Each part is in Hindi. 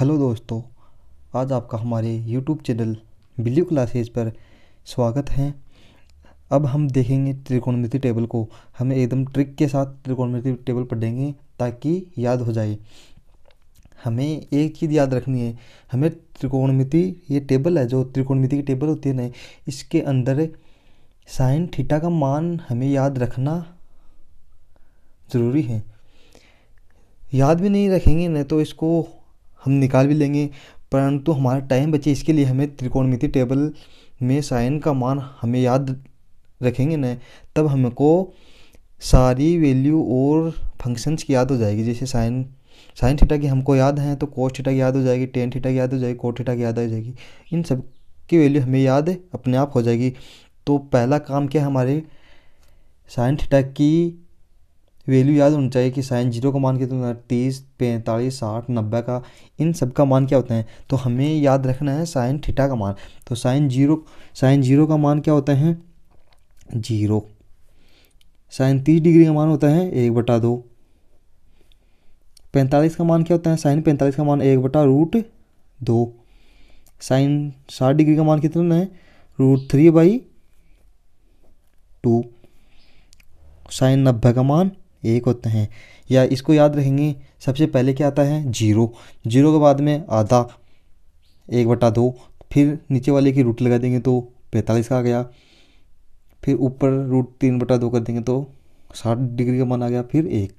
हेलो दोस्तों आज आपका हमारे यूट्यूब चैनल बिल्ली क्लासेज पर स्वागत है अब हम देखेंगे त्रिकोणमिति टेबल को हमें एकदम ट्रिक के साथ त्रिकोणमिति टेबल पढ़ेंगे ताकि याद हो जाए हमें एक चीज़ याद रखनी है हमें त्रिकोणमिति ये टेबल है जो त्रिकोणमिति की टेबल होती है ना इसके अंदर साइन थीटा का मान हमें याद रखना ज़रूरी है याद भी नहीं रखेंगे ना तो इसको हम निकाल भी लेंगे परंतु हमारा टाइम बचे इसके लिए हमें त्रिकोणमिति टेबल में साइन का मान हमें याद रखेंगे ना तब हमको सारी वैल्यू और फंक्शंस की याद हो जाएगी जैसे साइन साइन थीटा की हमको याद है तो कोस थीटा की याद हो जाएगी टेन थीटा की याद हो जाएगी कोट थीटा की याद हो जाएगी इन सब की वैल्यू हमें याद अपने आप हो जाएगी तो पहला काम क्या हमारे साइन थीटा की वैल्यू याद होना चाहिए कि साइन जीरो का मान कितना होता है तीस पैंतालीस साठ नब्बे का इन सब का मान क्या होता है तो हमें याद रखना है साइन ठीठा का मान तो साइन जीरो साइन जीरो का मान क्या होता है जीरो साइन तीस डिग्री का मान होता है एक बटा दो पैंतालीस का मान क्या होता है साइन पैंतालीस का मान एक बटा रूट दो साइन साठ डिग्री का मान कितना है root three by two sine नब्बे का मान एक होते हैं या इसको याद रखेंगे सबसे पहले क्या आता है जीरो जीरो के बाद में आधा एक बटा दो फिर नीचे वाले की रूट लगा देंगे तो पैंतालीस का आ गया फिर ऊपर रूट तीन बटा दो कर देंगे तो साठ डिग्री का मान आ गया फिर एक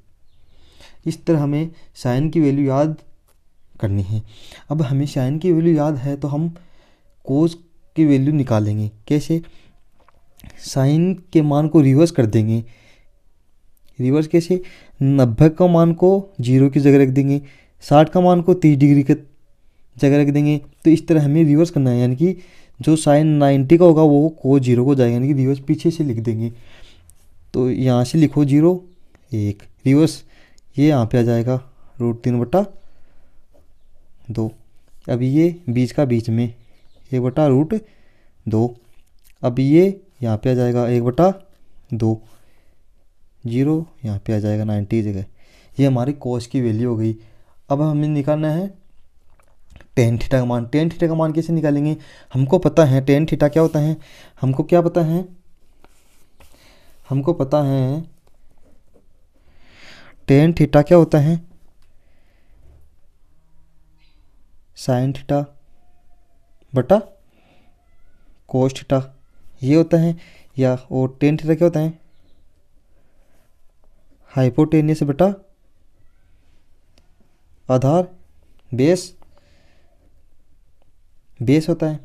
इस तरह हमें साइन की वैल्यू याद करनी है अब हमें साइन की वैल्यू याद है तो हम कोस की वैल्यू निकालेंगे कैसे साइन के मान को रिवर्स कर देंगे रिवर्स कैसे नब्बे का मान को जीरो की जगह रख देंगे साठ का मान को तीस डिग्री के जगह रख देंगे तो इस तरह हमें रिवर्स करना है यानी कि जो साइन नाइन्टी का होगा वो को जीरो को जाएगा यानी कि रिवर्स पीछे से लिख देंगे तो यहाँ से लिखो जीरो एक रिवर्स ये यहाँ पे आ जाएगा रूट तीन बटा दो अब ये बीच का बीच में एक बटा रूट दो अब ये यहाँ पे आ जाएगा एक बटा दो जीरो यहाँ पे आ जाएगा नाइन्टी जगह ये हमारी कोस की वैल्यू हो गई अब हमें निकालना है टेन थीटा का मान टेन थीटा का मान कैसे निकालेंगे हमको पता है टेन थीटा क्या होता है हमको क्या पता है हमको पता है टेन थीटा क्या होता है साइन थीटा बटा कोस थीटा ये होता है या और टेन थीटा क्या होता है हाइपोटेनियस बेटा आधार बेस बेस होता है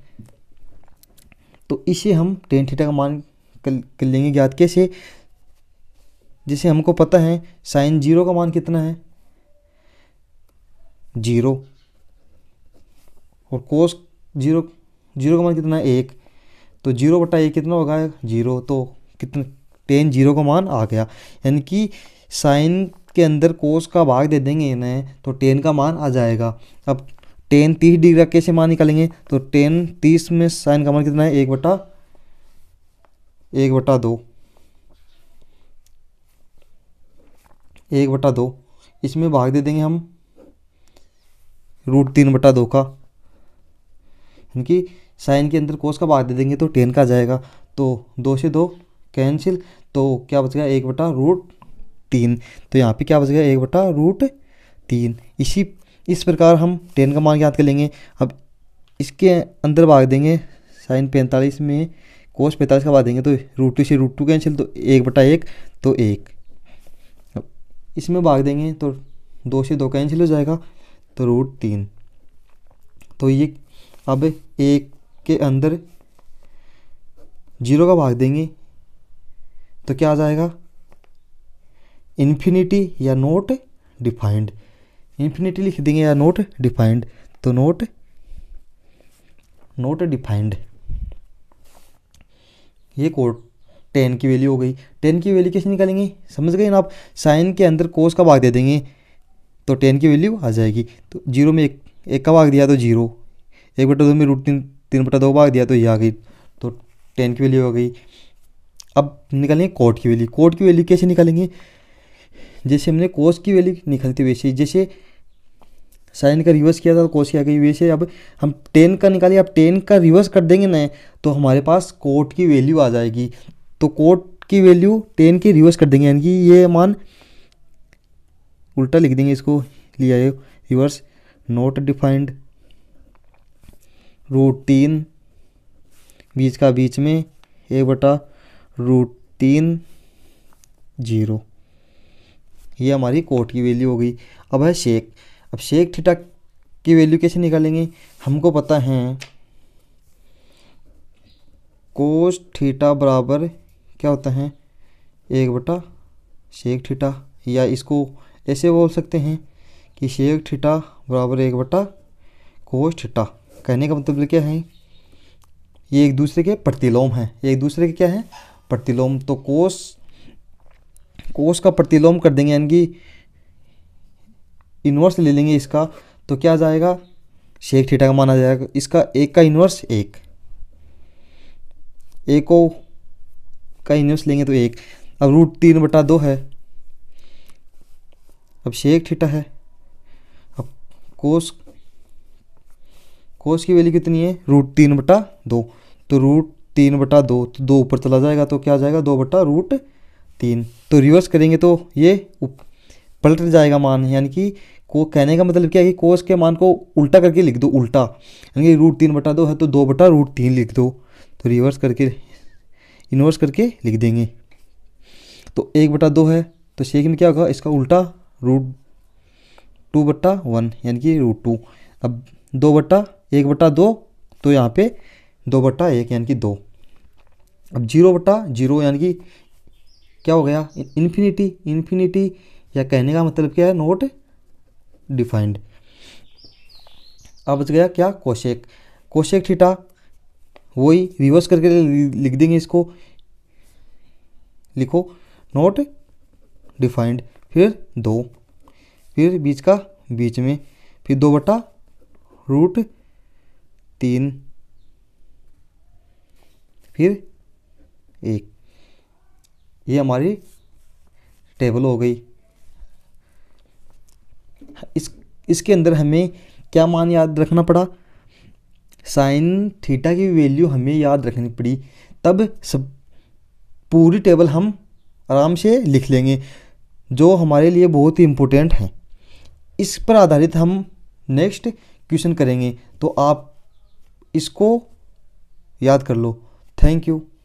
तो इसे हम टेन थीटा का मान कर लेंगे ज्ञात कैसे जिसे हमको पता है साइन जीरो का मान कितना है जीरो और कोस जीरो जीरो का मान कितना है एक तो जीरो बटा एक कितना होगा जीरो तो कितना टेन जीरो का मान आ गया यानी कि साइन के अंदर कोस का भाग दे देंगे इन्हें तो टेन का मान आ जाएगा अब टेन तीस डिग्री का कैसे मान निकालेंगे तो टेन तीस में साइन का मान कितना है एक बटा एक बटा दो एक बटा दो इसमें भाग दे देंगे हम रूट तीन बटा दो का यानी कि साइन के अंदर कोस का भाग दे देंगे तो टेन का आ जाएगा तो दो से दो कैंसिल तो क्या बच गया एक बटा रूट तीन तो यहाँ पे क्या बचेगा एक बटा रूट तीन इसी इस प्रकार हम टेन का मान याद कर लेंगे अब इसके अंदर भाग देंगे साइन पैंतालीस में कोस पैंतालीस का भाग देंगे तो रूट टू से रूट टू कैंसिल तो एक बटा एक तो एक अब इसमें भाग देंगे तो दो से दो कैंसिल हो जाएगा तो रूट तीन तो ये अब एक के अंदर जीरो का भाग देंगे तो क्या आ जाएगा इन्फिनिटी या नोट डिफाइंड इन्फिनिटी लिख देंगे या नोट डिफाइंड तो नोट नोट डिफाइंड ये कोट टेन की वैल्यू हो गई टेन की वैल्यू कैसे निकालेंगे समझ गए ना आप साइन के अंदर कोस का भाग दे देंगे तो टेन की वैल्यू आ जाएगी तो जीरो में एक एक का भाग दिया तो जीरो एक बटा दो में रूट तीन तीन बटा दो भाग दिया तो ये आ गई तो टेन की वैल्यू आ गई अब निकालेंगे कोट की वैल्यू कोट की वैल्यू कैसे निकालेंगे जैसे हमने कोस की वैल्यू निकलती वैसे जैसे साइन का रिवर्स किया था कोस तो किया गई वैसे अब हम टेन का निकालिए अब टेन का रिवर्स कर देंगे ना तो हमारे पास कोट की वैल्यू आ जाएगी तो कोट की वैल्यू टेन की रिवर्स कर देंगे यानी कि ये मान उल्टा लिख देंगे इसको लिया है रिवर्स नोट डिफाइंड रूट तीन बीच का बीच में एक बटा रूट तीन जीरो ये हमारी कोट की वैल्यू हो गई अब है शेक अब शेक थीटा की वैल्यू कैसे निकालेंगे हमको पता है कोस थीटा बराबर क्या होता है एक बटा शेक थीटा या इसको ऐसे बोल सकते हैं कि शेक थीटा बराबर एक बटा कोस थीटा कहने का मतलब क्या है ये एक दूसरे के प्रतिलोम हैं एक दूसरे के क्या है प्रतिलोम तो कोस कोष का प्रतिलोम कर देंगे यानी कि इन्वर्स ले लेंगे इसका तो क्या आ जाएगा शेख थीटा का माना जाएगा इसका एक का इन्वर्स एक एक ओ का इन्वर्स लेंगे तो एक अब रूट तीन बटा दो है अब शेख थीटा है अब कोस कोस की वैल्यू कितनी है रूट तीन बटा दो तो रूट तीन बटा दो तो दो ऊपर चला जाएगा तो क्या आ जाएगा दो बटा रूट तीन तो रिवर्स करेंगे तो ये पलट जाएगा मान यानी कि को कहने का मतलब क्या है कि कोस के मान को उल्टा करके लिख दो उल्टा यानी कि रूट तीन बटा दो है तो दो बटा रूट तीन लिख दो तो रिवर्स करके इन्वर्स करके लिख देंगे तो एक बटा दो है तो शेख में क्या होगा इसका उल्टा रूट टू बट्टा वन यानी कि रूट टू अब दो बट्टा एक बट्टा दो तो यहाँ पे दो बट्टा एक यानी कि दो अब जीरो बट्टा जीरो यानी कि क्या हो गया इन्फिनिटी इन्फिनिटी या कहने का मतलब क्या है नोट डिफाइंड अब बच गया क्या कोशेक कोशेक थीटा वही रिवर्स करके लिख देंगे इसको लिखो नोट डिफाइंड फिर दो फिर बीच का बीच में फिर दो बटा रूट तीन फिर एक ये हमारी टेबल हो गई इस इसके अंदर हमें क्या मान याद रखना पड़ा साइन थीटा की वैल्यू हमें याद रखनी पड़ी तब सब पूरी टेबल हम आराम से लिख लेंगे जो हमारे लिए बहुत ही इम्पोर्टेंट है इस पर आधारित हम नेक्स्ट क्वेश्चन करेंगे तो आप इसको याद कर लो थैंक यू